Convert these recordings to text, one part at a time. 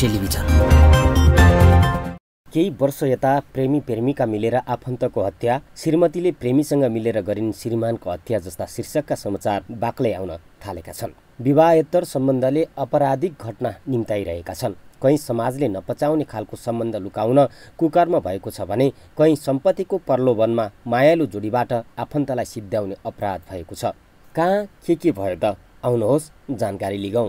television केही वर्ष यता प्रेमी प्रेमिका मिलेर आफन्तको हत्या श्रीमतीले प्रेमीसँग मिलेर गरिन् श्रीमानको हत्या जस्ता शीर्षकका समाचार बाक्लै आउन थालेका छन् विवाहेत्तर सम्बन्धले अपराधिक घटना निम्ताइरहेका छन् कहीँ समाजले नपचाउने खालको सम्बन्ध लुकाउन कुकर्म भएको छ भने कहीँ सम्पत्तिको प्रलोभनमा मायालु जोडीबाट आफन्तलाई सिद्ध्याउने अपराध भएको छ कहाँ के के भयो त आउनुहोस् जानकारी लिगौँ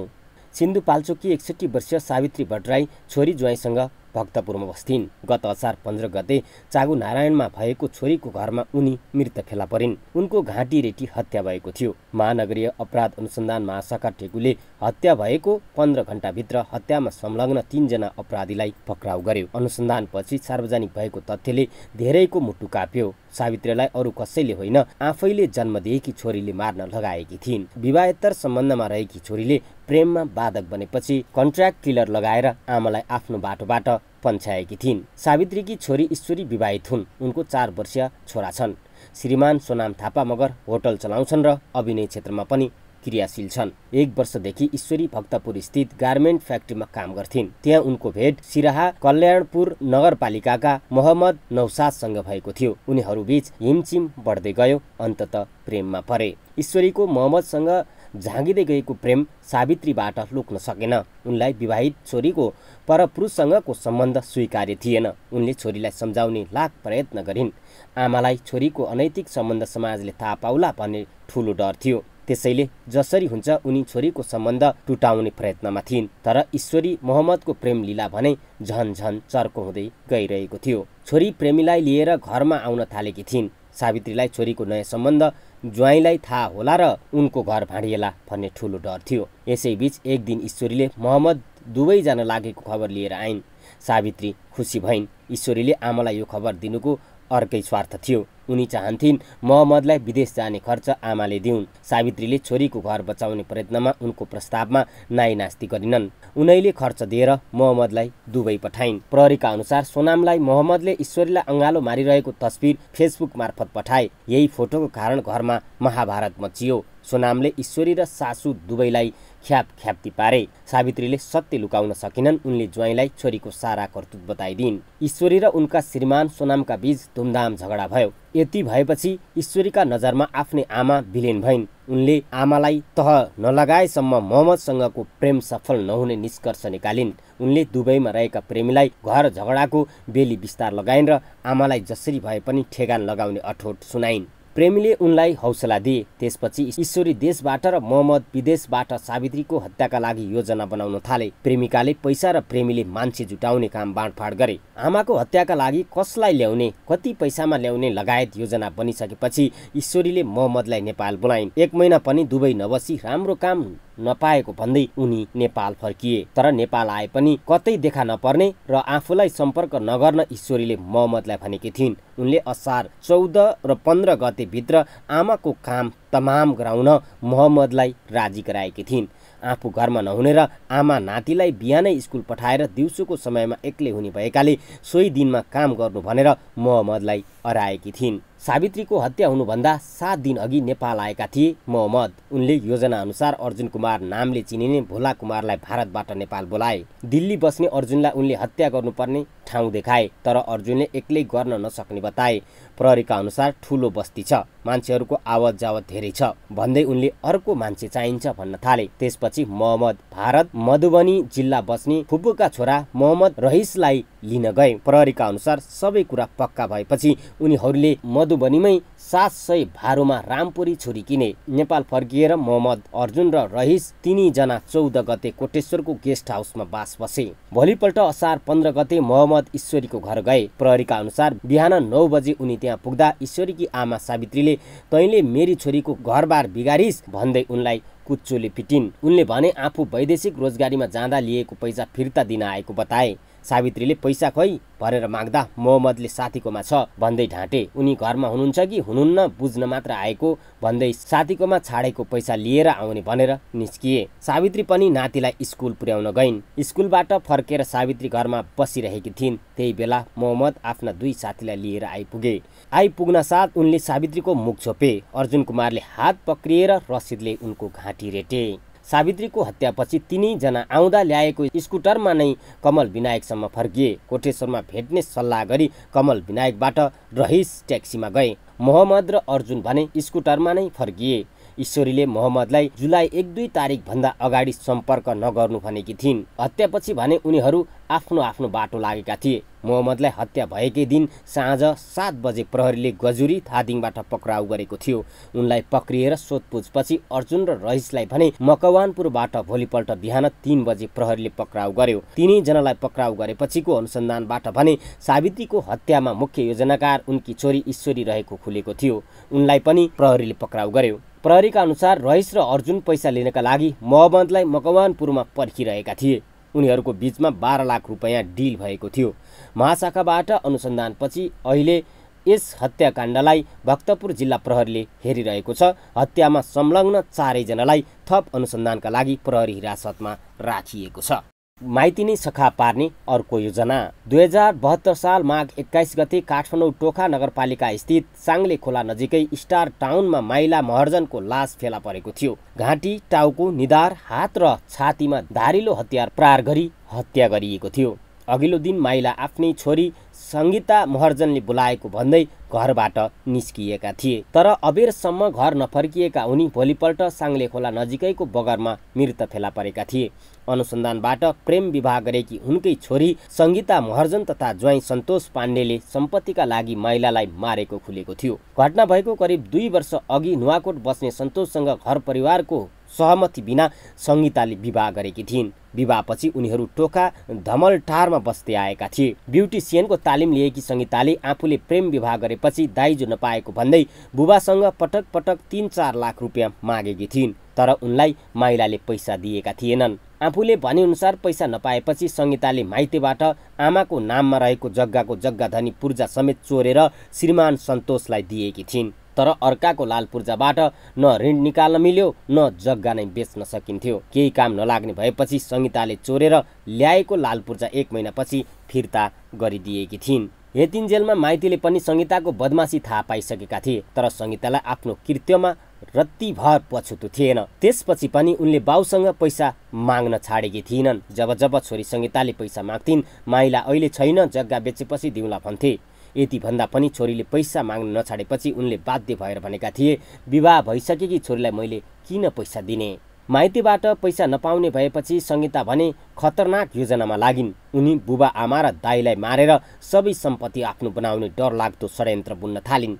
सिन्धुपाल्चोकी एकसठी वर्षीय सावित्री भट्टराई छोरी ज्वाइँसँग भक्तपुरमा बस्थिन् गत असार पन्ध्र गते चागु नारायणमा भएको छोरीको घरमा उनी मृत फेला परिन् उनको घाँटी रेटी हत्या भएको थियो महानगरीय अपराध अनुसन्धान महाशाखा ठेकुले हत्या भएको पन्ध्र घण्टाभित्र हत्यामा संलग्न तिनजना अपराधीलाई पक्राउ गर्यो अनुसन्धानपछि सार्वजनिक भएको तथ्यले धेरैको मुटु काप्यो सावित्रीलाई अरू कसैले होइन आफैले जन्म दिएकी छोरीले मार्न लगाएकी थिइन् विवाहेत्तर सम्बन्धमा रहेकी छोरीले प्रेममा बाधक बनेपछि कन्ट्राक्ट किलर लगाएर आमालाई आफ्नो बाटोबाट पन्छ्याएकी थिइन् सावित्रीकी छोरी ईश्वरी विवाहित हुन् उनको चार वर्षीय छोरा छन् श्रीमान सोनाम थापा मगर होटल चलाउँछन् र अभिनय क्षेत्रमा पनि क्रियाशील छन् एक वर्षदेखि ईश्वरी भक्तपुर स्थित गार्मेन्ट फ्याक्ट्रीमा काम गर्थिन् त्यहाँ उनको भेट सिराहा कल्याणपुर नगरपालिकाका मोहम्मद नौसादसँग भएको थियो उनीहरूबीच हिमचिम बढ्दै गयो अन्तत प्रेममा परे ईश्वरीको मोहम्मदसँग झाँगिँदै गएको प्रेम सावित्रीबाट लुक्न सकेन उनलाई विवाहित छोरीको परपुरुषसँगको सम्बन्ध स्वीकार्य थिएन उनले छोरीलाई सम्झाउने लाख प्रयत्न गरिन् आमालाई छोरीको अनैतिक सम्बन्ध समाजले थाहा पाउला भन्ने ठुलो डर थियो त्यसैले जसरी हुन्छ उनी छोरीको सम्बन्ध टुटाउने प्रयत्नमा थिइन् तर ईश्वरी मोहम्मदको प्रेम लीला भने झन झन चर्को हुँदै गइरहेको थियो छोरी प्रेमीलाई लिएर घरमा आउन थालेकी थिइन् सावित्रीलाई छोरीको नयाँ सम्बन्ध ज्वाइँलाई थाहा होला र उनको घर भाँडिएला भन्ने ठुलो डर थियो यसैबीच एक दिन ईश्वरीले मोहम्मद दुवैजना लागेको खबर लिएर आइन् सावित्री खुसी भइन् ईश्वरीले आमालाई यो खबर दिनुको अर्कै स्वार्थ थियो उनी चाहन्थिन् मोहम्मदलाई विदेश जाने खर्च आमाले दिउन् सावित्रीले छोरीको घर बचाउने प्रयत्नमा उनको प्रस्तावमा नाइनास्ती गरिनन् उनैले खर्च दिएर मोहम्मदलाई दुवै पठाइन् प्रहरीका अनुसार सोनामलाई मोहम्मदले ईश्वरीलाई अँगालो मारिरहेको तस्विर फेसबुक मार्फत पठाए यही फोटोको कारण घरमा महाभारत मचियो सोनामले ईश्वरी र सासु दुवैलाई ख्याप ख्याप्ती पारे सावित्रीले सत्य लुकाउन सकेनन् उनले ज्वाइँलाई छोरीको सारा कर्तुत बताइदिन् ईश्वरी र उनका श्रीमान सोनामका बीच धुमधाम झगडा भयो यति भएपछि ईश्वरीका नजरमा आफ्नै आमा विलेन भइन् उनले आमालाई तह नलगाएसम्म मोहम्मदसँगको प्रेम सफल नहुने निष्कर्ष निकालिन् उनले दुबईमा रहेका प्रेमीलाई घर झगडाको बेली विस्तार लगाइन् र आमालाई जसरी भए पनि ठेगान लगाउने अठोट सुनाइन् प्रेमीले उनलाई हौसला दिए त्यसपछि ईश्वरी देशबाट र मोहम्मद विदेशबाट सावित्रीको हत्याका लागि योजना बनाउन थाले प्रेमिकाले पैसा र प्रेमीले मान्छे जुटाउने काम बाँडफाँड गरे आमाको हत्याका लागि कसलाई ल्याउने कति पैसामा ल्याउने लगायत योजना बनिसकेपछि ईश्वरीले मोहम्मदलाई नेपाल बोलाइन् एक महिना पनि दुवै नबसी राम्रो काम नपाएको भन्दै उनी नेपाल फर्किए तर नेपाल आए पनि कतै देखा नपर्ने र आफूलाई सम्पर्क नगर्न ईश्वरीले मोहम्मदलाई भनेकी थिइन् उनले असार चौध र पन्ध्र गते भित्र आमाको काम तमाम गराउन मोहम्मदलाई राजी गराएकी थिइन् आफू घरमा नहुने र आमा नातिलाई बिहानै स्कुल पठाएर दिउँसोको समयमा एक्लै हुने भएकाले सोही दिनमा काम गर्नु भनेर मोहम्मदलाई अराएकी थिइन् सावित्रीको हत्या हुनुभन्दा सात अघि नेपाल आएका थिए मोहम्मद उनले योजना अनुसार अर्जुन कुमार नामले चिनिने भोला कुमारलाई भारतबाट नेपाल बोलाए दिल्ली बस्ने अर्जुनलाई उनले हत्या गर्नुपर्ने ठाउँ देखाए तर अर्जुनले एक्लै गर्न नसक्ने बताए प्रहरीका अनुसार ठुलो बस्ती छ मान्छेहरूको आवत जावत धेरै छ भन्दै उनले अर्को मान्छे चाहिन्छ भन्न थाले त्यसपछि मोहम्मद भारत मधुबनी जिल्ला बस्ने फुपूका छोरा मोहम्मद रहिसलाई लिन गए प्रहरीका अनुसार सबै कुरा पक्का भएपछि उनीहरूले मधुबनीमै सात सय भारोमा रामपुरी छोरी किने नेपाल फर्किएर मोहम्मद अर्जुन र रहिस तिनीजना चौध गते कोटेश्वरको गेस्ट हाउसमा बास बसे भोलिपल्ट असार पन्ध्र गते मोहम्मद ईश्वरीको घर गए प्रहरीका अनुसार बिहान नौ बजे उनी त्यहाँ पुग्दा ईश्वरीकी आमा सावित्रीले तैँले मेरी छोरीको घरबार बिगारिस भन्दै उनलाई कुच्चोले पिटिन् उनले भने आफू वैदेशिक रोजगारीमा जाँदा लिएको पैसा फिर्ता दिन आएको बताए सावित्रीले पैसा खै भरेर माग्दा मोहम्मदले साथीकोमा छ भन्दै ढाँटे उनी घरमा हुनुहुन्छ कि हुनुहुन्न बुझ्न मात्र आएको भन्दै साथीकोमा छाडेको पैसा लिएर आउने भनेर निस्किए सावित्री पनि नातिलाई स्कुल पुर्याउन गइन् स्कुलबाट फर्केर सावित्री घरमा बसिरहेकी थिइन् त्यही बेला मोहम्मद आफ्ना दुई साथीलाई लिएर आइपुगे आइपुग्न साथ उनले सावित्रीको मुख छोपे अर्जुन कुमारले हात पक्रिएर रसिदले उनको घाँटी रेटे सावित्रीको हत्यापछि तिनैजना आउँदा ल्याएको स्कुटरमा नै कमल विनायकसम्म फर्किए कोटेश्वरमा भेट्ने सल्लाह गरी कमल विनायकबाट रहिस ट्याक्सीमा गए मोहम्मद र अर्जुन भने स्कुटरमा नै फर्किए ईश्वरीले मोहम्मदलाई जुलाई एक दुई तारिकभन्दा अगाडि सम्पर्क नगर्नु भनेकी थिइन् हत्यापछि भने उनीहरू आफ्नो आफ्नो बाटो लागेका थिए मोहम्मदलाई हत्या भएकै दिन साँझ सात बजे प्रहरीले गजुरी थादिङबाट पक्राउ गरेको थियो उनलाई पक्रिएर सोधपुछपछि अर्जुन र रहिशलाई भने मकवानपुरबाट भोलिपल्ट बिहान तिन बजे प्रहरीले पक्राउ गर्यो तिनैजनालाई पक्राउ गरेपछिको अनुसन्धानबाट भने सावित्रीको हत्यामा मुख्य योजनाकार उनकी छोरी ईश्वरी रहेको खुलेको थियो उनलाई पनि प्रहरीले पक्राउ गर्यो प्रहरीका अनुसार रहिस र अर्जुन पैसा लिनका लागि मोहम्मदलाई मकवानपुरमा पर्खिरहेका थिए उनीहरूको बिचमा बाह्र लाख रुपियाँ डिल भएको थियो महाशाखाबाट अनुसन्धानपछि अहिले यस हत्याकाण्डलाई भक्तपुर जिल्ला प्रहरीले हेरिरहेको छ हत्यामा संलग्न चारैजनालाई थप अनुसन्धानका लागि प्रहरी हिरासतमा राखिएको छ माइती नै सखा पार्ने अर्को योजना दुई हजार बहत्तर साल माघ एक्काइस गते काठमाडौँ टोखा नगरपालिका स्थित साङ्ले खोला नजिकै स्टार टाउनमा माइला महर्जनको लास फेला परेको थियो घाँटी टाउको निधार हात र छातीमा धारिलो हतियार प्रहार गरी हत्या गरिएको थियो अघिल्लो दिन माइला आफ्नै छोरी सङ्गीता महर्जनले बोलाएको भन्दै घरबाट निस्किएका थिए तर अबेरसम्म घर नफर्किएका उनी भोलिपल्ट साङ्ले खोला नजिकैको बगरमा मृत फेला परेका थिए अनुसन्धानबाट प्रेम विवाह गरेकी उनकै छोरी सङ्गीता महर्जन तथा ज्वाइँ सन्तोष पाण्डेले सम्पत्तिका लागि महिलालाई मारेको खुलेको थियो घटना भएको करिब दुई वर्ष अघि नुवाकोट बस्ने सन्तोषसँग घर परिवारको सहमति बिना सङ्गीताले विवाह गरेकी थिइन् विवाहपछि उनीहरू टोका धमल टारमा बस्दै आएका थिए ब्युटिसियनको तालिम लिएकी सङ्गीताले आफूले प्रेम विवाह गरेपछि दाइजो नपाएको भन्दै बुबासँग पटक पटक तिन चार लाख रुपियाँ मागेकी थिइन् तर उनलाई माइलाले पैसा दिएका थिएनन् आफूले भनेअनुसार पैसा नपाएपछि सङ्गीताले माइतेबाट आमाको नाममा रहेको जग्गाको जग्गाधनी पूर्जा समेत चोरेर श्रीमान सन्तोषलाई दिएकी थिइन् तर अर्काको लाल पूर्जाबाट न ऋण निकाल्न मिल्यो न जग्गा नै बेच्न सकिन्थ्यो केही काम नलाग्ने भएपछि सङ्गीताले चोरेर ल्याएको लाल पूर्जा एक महिनापछि फिर्ता गरिदिएकी थिइन् जेलमा माइतीले पनि सङ्गीताको बदमासी थाहा पाइसकेका थिए तर सङ्गीतालाई आफ्नो कृत्यमा रत्तिभर पछुतो थिएन त्यसपछि पनि उनले बाउसँग पैसा माग्न छाडेकी थिएनन् जब जब छोरी सङ्गीताले पैसा माग्थिन् माइला अहिले छैन जग्गा बेचेपछि दिउँला भन्थे यति भन्दा पनि छोरीले पैसा माग्न नछाडेपछि उनले बाध्य भएर भनेका थिए विवाह भइसकेकी छोरीलाई मैले किन पैसा दिने माइतीबाट पैसा नपाउने भएपछि सङ्गीता भने खतरनाक योजनामा लागिन् उनी बुबा आमा र दाईलाई मारेर सबै सम्पत्ति आफ्नो बनाउने डरलाग्दो षड्यन्त्र बुन्न थालिन्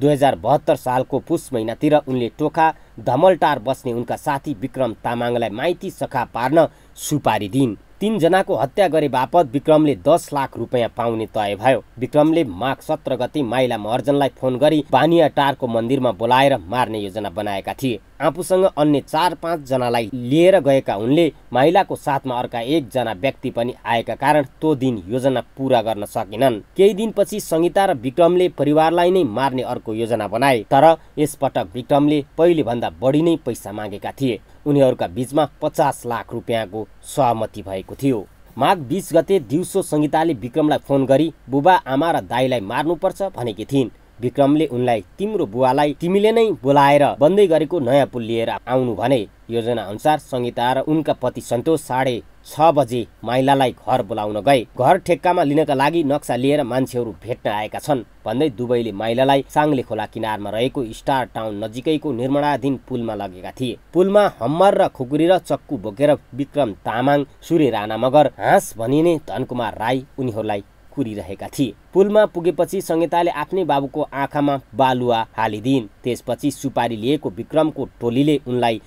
दुई हजार बहत्तर सालको पुस महिनातिर उनले टोखा धमलटार बस्ने उनका साथी विक्रम तामाङलाई माइती सखा पार्न सुपारी दिइन् तिनजनाको हत्या गरे बापत विक्रमले दस लाख रुपियाँ पाउने तय भयो विक्रमले माघ सत्र गति माइला महर्जनलाई फोन गरी टारको मन्दिरमा बोलाएर मार्ने योजना बनाएका थिए आफूसँग अन्य चार पाँचजनालाई लिएर गएका उनले माइलाको साथमा अर्का एकजना व्यक्ति पनि आएका कारण त्यो दिन योजना पुरा गर्न सकेनन् केही दिनपछि संहिता र विक्रमले परिवारलाई नै मार्ने अर्को योजना बनाए तर यसपटक विक्रमले पहिले भन्दा लाखभन्दा बढी नै पैसा मागेका थिए उनीहरूका बीचमा पचास लाख रुपियाँको सहमति भएको थियो माघ बिस गते दिउँसो सङ्गीताले विक्रमलाई फोन गरी बुबा आमा र दाईलाई मार्नुपर्छ भनेकी थिइन् विक्रमले उनलाई तिम्रो बुवालाई तिमीले नै बोलाएर बन्दै गरेको नयाँ पुल लिएर आउनु भने योजना अनुसार सङ्गीता र उनका पति सन्तोष साढे छ बजे माइलालाई घर बोलाउन गए घर ठेक्कामा लिनका लागि नक्सा लिएर मान्छेहरू भेट्न आएका छन् भन्दै दुवैले माइलालाई साङ्ले खोला किनारमा रहेको स्टार टाउन नजिकैको निर्माणाधीन पुलमा लगेका थिए पुलमा हम्मर र खुकुरी र चक्कु बोकेर विक्रम तामाङ सूर्य राणा मगर हाँस भनिने धनकुमार राई उनीहरूलाई कुरिरहेका थिए पुलमा पुगेपछि संहिताले आफ्नै बाबुको आँखामा बालुवा हालिदिइन् त्यसपछि सुपारी लिएको विक्रमको टोलीले उनलाई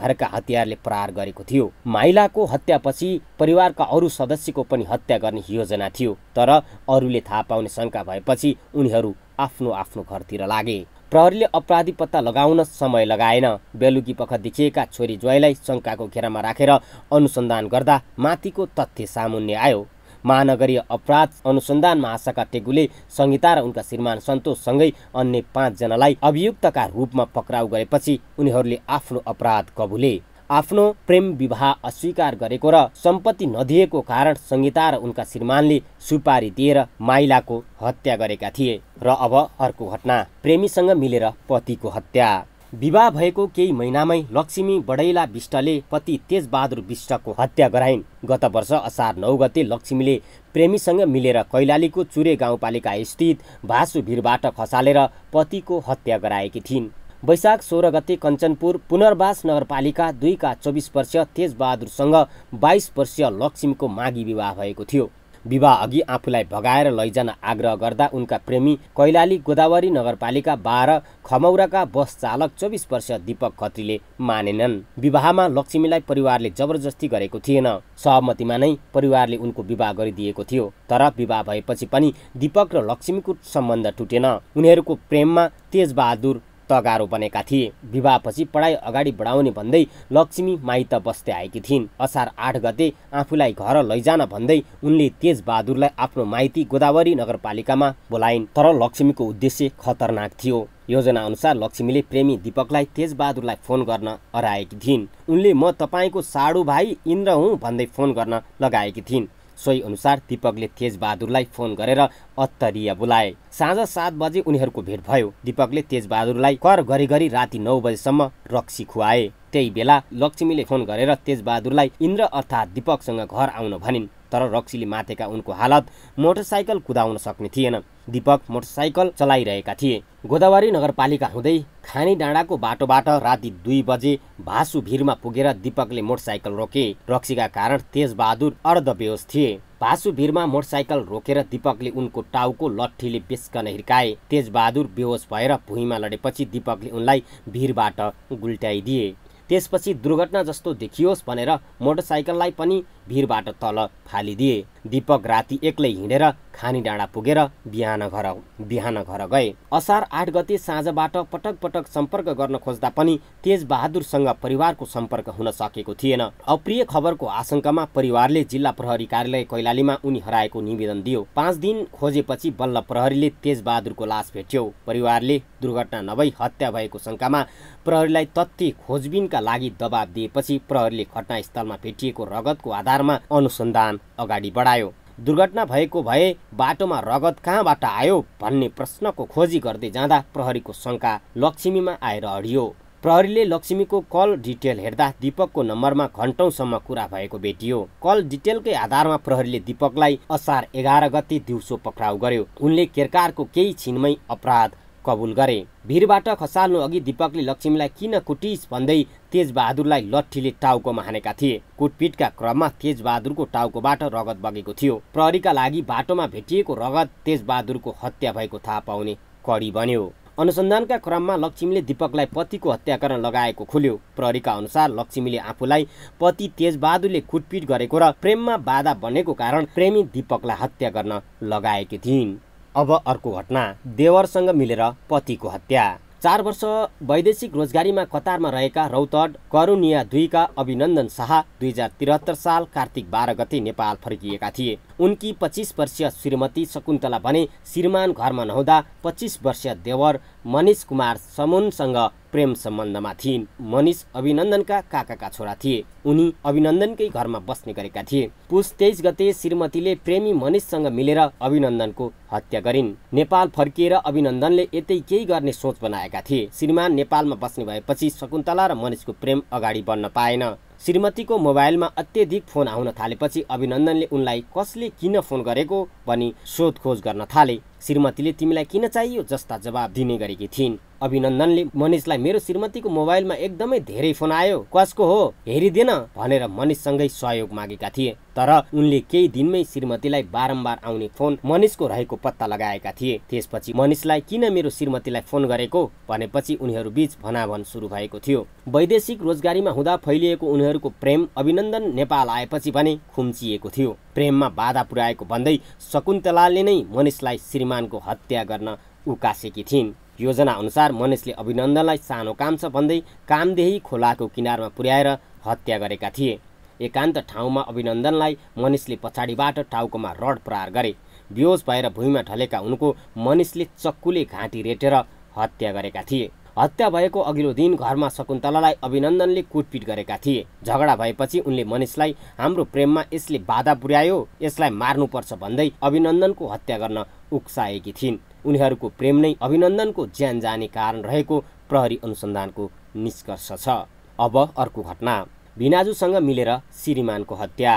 भरका हतियारले प्रहार गरेको थियो माइलाको हत्यापछि परिवारका अरू सदस्यको पनि हत्या गर्ने योजना थियो तर अरूले थाहा पाउने शङ्का भएपछि उनीहरू आफ्नो आफ्नो घरतिर लागे प्रहरीले अपराधी पत्ता लगाउन समय लगाएन बेलुकी पख देखिएका छोरी ज्वाईलाई शङ्काको घेरामा राखेर अनुसन्धान गर्दा माथिको तथ्य सामुन्ने आयो महानगरीय अपराध अनुसन्धान महाशाखा टेगुले संहिता र उनका श्रीमान सन्तोषसँगै अन्य पाँचजनालाई अभियुक्तका रूपमा पक्राउ गरेपछि उनीहरूले आफ्नो अपराध कबुले आफ्नो प्रेम विवाह अस्वीकार गरेको र सम्पत्ति नदिएको कारण संहिता र उनका श्रीमानले सुपारी दिएर माइलाको हत्या गरेका थिए र अब अर्को घटना प्रेमीसँग मिलेर पतिको हत्या विवाह भएको केही महिनामै लक्ष्मी बडैला विष्टले पति तेजबहादुर विष्टको हत्या गराइन् गत वर्ष असार नौ गते लक्ष्मीले प्रेमीसँग मिलेर कैलालीको चुरे गाउँपालिका स्थित भासु भिरबाट खसालेर पतिको हत्या गराएकी थिइन् वैशाख सोह्र गते कञ्चनपुर पुनर्वास नगरपालिका दुईका चौबिस वर्षीय तेजबहादुरसँग बाइस वर्षीय लक्ष्मीको माघी विवाह भएको थियो विवाह अघि आफूलाई भगाएर लैजान आग्रह गर्दा उनका प्रेमी कैलाली गोदावरी नगरपालिका बाह्र खमौराका बस चालक चौबिस वर्ष दीपक खत्रीले मानेनन् विवाहमा लक्ष्मीलाई परिवारले जबरजस्ती गरेको थिएन सहमतिमा नै परिवारले उनको विवाह गरिदिएको थियो तर विवाह भएपछि पनि दीपक र लक्ष्मीको सम्बन्ध टुटेन उनीहरूको प्रेममा तेजबहादुर तगारो बनेका थिए विवाहपछि पढाइ अगाडि बढाउने भन्दै लक्ष्मी माइत बस्दै आएकी थिइन् असार आठ गते आफूलाई घर लैजान भन्दै उनले तेज बहादुरलाई आफ्नो माइती गोदावरी नगरपालिकामा बोलाइन् तर लक्ष्मीको उद्देश्य खतरनाक थियो योजना अनुसार लक्ष्मीले प्रेमी दीपकलाई तेजबहादुरलाई फोन गर्न अराएकी थिइन् उनले म तपाईँको साडु भाइ इन्द्र हुँ भन्दै फोन गर्न लगाएकी थिइन् सोही अनुसार दिपकले तेजबहादुरलाई फोन गरेर अत्तरिया बोलाए साँझ सात बजे उनीहरूको भेट भयो दीपकले तेजबहादुरलाई कर घरिघरि राति नौ बजेसम्म रक्सी खुवाए त्यही बेला लक्ष्मीले फोन गरेर तेजबहादुरलाई इन्द्र अर्थात् दीपकसँग घर आउन भनिन् तर रक्सीले मातेका उनको हालत मोटरसाइकल कुदाउन सक्ने थिएन दीपक मोटरसाइकल चलाइरहेका थिए गोदावरी नगरपालिका हुँदै खानी डाँडाको बाटोबाट राति दुई बजे भासु भिरमा पुगेर दीपकले मोटरसाइकल रोके रक्सीका कारण तेजबहादुर अर्धबेहोस थिए भासु भिरमा मोटरसाइकल रोकेर दीपकले उनको टाउको लट्ठीले बेस्कन हिर्काए तेजबहादुर बेहोस भएर भुइँमा लडेपछि दीपकले उनलाई भिरबाट गुल्ट्याइदिए त्यसपछि दुर्घटना जस्तो देखियोस् भनेर मोटरसाइकललाई पनि भिरबाट तल फालिदिए दीपक राति एक्लै हिँडेर खानी डाँडा पुगेर बिहान घर बिहान घर गए असार आठ गते साँझबाट पटक पटक सम्पर्क गर्न खोज्दा पनि तेज बहादुरसँग परिवारको सम्पर्क हुन सकेको थिएन अप्रिय खबरको आशंकामा परिवारले जिल्ला प्रहरी कार्यालय कैलालीमा उनी हराएको निवेदन दियो पाँच दिन खोजेपछि बल्ल प्रहरीले तेज बहादुरको लास भेट्यो परिवारले दुर्घटना नभई हत्या भएको शङ्कामा प्रहरीलाई तथ्य खोजबिनका लागि दबाब दिएपछि प्रहरीले घटनास्थलमा भेटिएको रगतको आधारमा अनुसन्धान अगाडि बढायो दुर्घटना भएको भए बाटोमा रगत कहाँबाट आयो भन्ने प्रश्नको खोजी गर्दै जाँदा प्रहरीको शङ्का लक्ष्मीमा आएर अडियो प्रहरीले लक्ष्मीको कल डिटेल हेर्दा दीपकको नम्बरमा घन्टौँसम्म कुरा भएको भेटियो कल डिटेलकै आधारमा प्रहरीले दीपकलाई असार एघार गते दिउँसो पक्राउ गर्यो उनले केरकारको केही छिनमै अपराध कबुल गरे भिरबाट खसाल्नु अघि दीपकले लक्ष्मीलाई किन कुटिस भन्दै तेजबहादुरलाई लट्ठीले टाउकोमा हानेका थिए कुटपिटका क्रममा तेजबहादुरको टाउकोबाट रगत बगेको थियो प्रहरीका लागि बाटोमा भेटिएको रगत तेजबहादुरको हत्या भएको थाहा पाउने कडी बन्यो अनुसन्धानका क्रममा लक्ष्मीले दीपकलाई पतिको हत्या गर्न लगाएको खुल्यो प्रहरीका अनुसार लक्ष्मीले आफूलाई पति तेजबहादुरले कुटपिट गरेको र प्रेममा बाधा बनेको कारण प्रेमी दीपकलाई हत्या गर्न लगाएकी थिइन् अब अर्को घटना देवरसँग मिलेर पतिको हत्या चार वर्ष वैदेशिक रोजगारीमा कतारमा रहेका रौतड करुनिया दुईका अभिनन्दन शाह दुई हजार त्रिहत्तर साल कार्तिक बाह्र गते नेपाल फर्किएका थिए उनकी पच्चिस वर्षीय श्रीमती शकुन्तला भने श्रीमान घरमा नहुँदा पच्चिस वर्षीय देवर मनिष कुमार समुनसँग प्रेम सम्बन्धमा थिइन् मनिष अभिनन्दनका काकाका छोरा थिए उनी अभिनन्दनकै घरमा बस्ने गरेका थिए पुस तेइस गते श्रीमतीले प्रेमी मनिषसँग मिलेर अभिनन्दनको हत्या गरिन् नेपाल फर्किएर अभिनन्दनले यतै केही गर्ने सोच बनाएका थिए श्रीमान नेपालमा बस्ने भएपछि शकुन्तला र मनिषको प्रेम अगाडि बढ्न पाएन श्रीमतीको मोबाइलमा अत्यधिक फोन आउन थालेपछि अभिनन्दनले उनलाई कसले किन फोन गरेको भनी सोधखोज गर्न थाले श्रीमतीले तिमीलाई किन चाहियो जस्ता जवाब दिने गरेकी थिइन् अभिनन्दनले मनिषलाई मेरो श्रीमतीको मोबाइलमा एकदमै धेरै फोन आयो कसको हो हेरिदेन भनेर मनिषसँगै सहयोग मागेका थिए तर उनले केही दिनमै श्रीमतीलाई बारम्बार आउने फोन मनिषको रहेको पत्ता लगाएका थिए त्यसपछि मनिषलाई किन मेरो श्रीमतीलाई फोन गरेको भनेपछि उनीहरू बीच भनाभन सुरु भएको थियो वैदेशिक रोजगारीमा हुँदा फैलिएको उनीहरूको प्रेम अभिनन्दन नेपाल आएपछि भने खुम्चिएको थियो प्रेममा बाधा पुर्याएको भन्दै शकुन्तलाले नै मनिषलाई श्री श्रीमानको हत्या गर्न उकासेकी थिइन् अनुसार मनिषले अभिनन्दनलाई सानो काम छ भन्दै कामदेही खोलाको किनारमा पुर्याएर हत्या गरेका थिए एकान्त ठाउँमा अभिनन्दनलाई मनिषले पछाडिबाट टाउकोमा रड प्रहार गरे बियोज भएर भुइँमा ढलेका उनको मनिषले चक्कुले घाँटी रेटेर हत्या गरेका थिए हत्या भएको अघिल्लो दिन घरमा शकुन्तलालाई अभिनन्दनले कुटपिट गरेका थिए झगडा भएपछि उनले मनिषलाई हाम्रो प्रेममा यसले बाधा पुर्यायो यसलाई मार्नुपर्छ भन्दै अभिनन्दनको हत्या गर्न उक्साएकी थिइन् उनीहरूको प्रेम नै अभिनन्दनको ज्यान जाने कारण रहेको प्रहरी अनुसन्धानको निष्कर्ष छ अब अर्को घटना भिनाजुसँग मिलेर श्रीमानको हत्या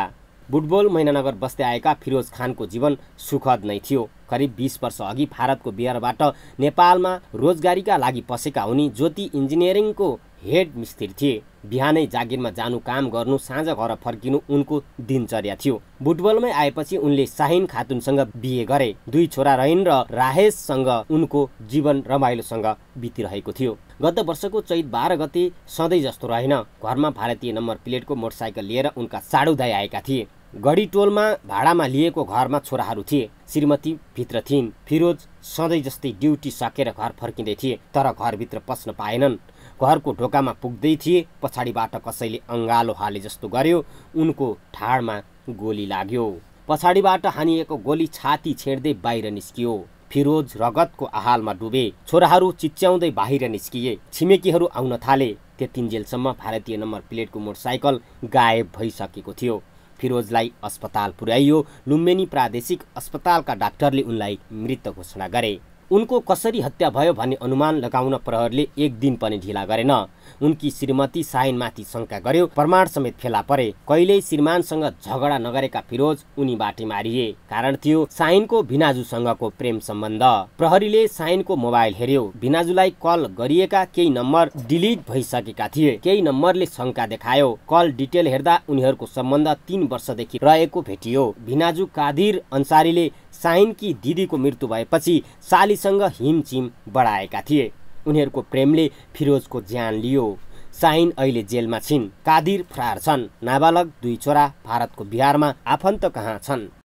बुटबोल मैनानगर बस्दै आएका फिरोज खानको जीवन सुखद नै थियो करिब बिस वर्ष अघि भारतको बिहारबाट नेपालमा रोजगारीका लागि पसेका उनी ज्योति इन्जिनियरिङको हेड मिस्त्री थिए बिहानै जागिरमा जानु काम गर्नु साँझ घर फर्किनु उनको दिनचर्या थियो बुटबलमै आएपछि उनले शाहिन खातुनसँग बिहे गरे दुई छोरा रहिन र राहेशसँग उनको जीवन रमाइलोसँग बितिरहेको थियो गत वर्षको चैत बाह्र गते सधैँ जस्तो रहेन घरमा भारतीय नम्बर प्लेटको मोटरसाइकल लिएर उनका साडुदाई आएका थिए गढी टोलमा भाडामा लिएको घरमा छोराहरू थिए श्रीमती भित्र थिइन् फिरोज सधैँ जस्तै ड्युटी सकेर घर फर्किँदै थिए तर घरभित्र पस्न पाएनन् घरको ढोकामा पुग्दै थिए पछाडिबाट कसैले अङ्गालो हाले जस्तो गर्यो उनको ठाडमा गोली लाग्यो पछाडिबाट हानिएको गोली छाती छेड्दै बाहिर निस्कियो फिरोज रगतको आहालमा डुबे छोराहरू चिच्याउँदै बाहिर निस्किए छिमेकीहरू आउन थाले त्यतिन्जेलसम्म भारतीय नम्बर प्लेटको मोटरसाइकल गायब भइसकेको थियो फिरोजलाई अस्पताल पुर्याइयो लुम्बेनी प्रादेशिक अस्पतालका डाक्टरले उनलाई मृत घोषणा गरे उनको कसरी हत्या भयो भन्ने अनुमान लगाउन प्रहरले एक दिन पनि ढिला गरेन उनकी श्रीमती साइनमाथि शङ्का गर्यो प्रमाण समेत फेला परे कहिले श्रीमानसँग झगडा नगरेका फिरोज उनी बाटी मारिए कारण थियो साइनको भिनाजुसँगको प्रेम सम्बन्ध प्रहरीले साइनको मोबाइल हेर्यो भिनाजुलाई कल गरिएका केही नम्बर डिलिट भइसकेका थिए केही नम्बरले शङ्का देखायो कल डिटेल हेर्दा उनीहरूको सम्बन्ध तिन वर्षदेखि रहेको भेटियो भिनाजु कादिर अन्सारीले साइनकी दिदीको मृत्यु भएपछि सालीसँग हिमचिम बढाएका थिए उनीहरूको प्रेमले फिरोजको ज्यान लियो साइन अहिले जेलमा छिन् कादिर फरार छन् नाबालक दुई छोरा भारतको बिहारमा आफन्त कहाँ छन्